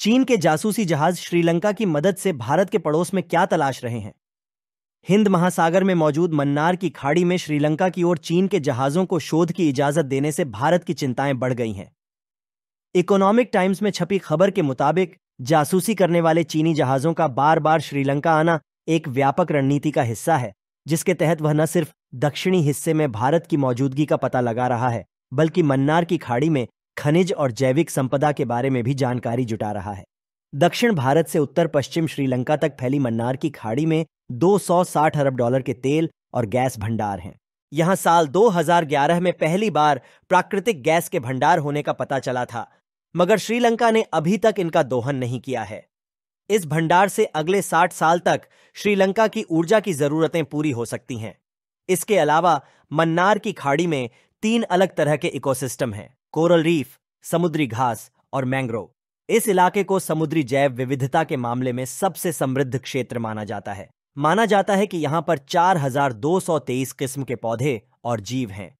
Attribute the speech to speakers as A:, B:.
A: चीन के जासूसी जहाज श्रीलंका की मदद से भारत के पड़ोस में क्या तलाश रहे हैं हिंद महासागर में मौजूद मन्नार की खाड़ी में श्रीलंका की ओर चीन के जहाजों को शोध की इजाजत देने से भारत की चिंताएं बढ़ गई हैं इकोनॉमिक टाइम्स में छपी खबर के मुताबिक जासूसी करने वाले चीनी जहाजों का बार बार श्रीलंका आना एक व्यापक रणनीति का हिस्सा है जिसके तहत वह न सिर्फ दक्षिणी हिस्से में भारत की मौजूदगी का पता लगा रहा है बल्कि मन्नार की खाड़ी में खनिज और जैविक संपदा के बारे में भी जानकारी जुटा रहा है दक्षिण भारत से उत्तर पश्चिम श्रीलंका तक फैली मन्नार की खाड़ी में 260 अरब डॉलर के तेल और गैस भंडार हैं यहां साल 2011 में पहली बार प्राकृतिक गैस के भंडार होने का पता चला था मगर श्रीलंका ने अभी तक इनका दोहन नहीं किया है इस भंडार से अगले 60 साल तक श्रीलंका की ऊर्जा की जरूरतें पूरी हो सकती हैं इसके अलावा मन्नार की खाड़ी में तीन अलग तरह के इकोसिस्टम हैं कोरल रीफ समुद्री घास और मैंग्रोव इस इलाके को समुद्री जैव विविधता के मामले में सबसे समृद्ध क्षेत्र माना जाता है माना जाता है कि यहाँ पर 4,223 किस्म के पौधे और जीव हैं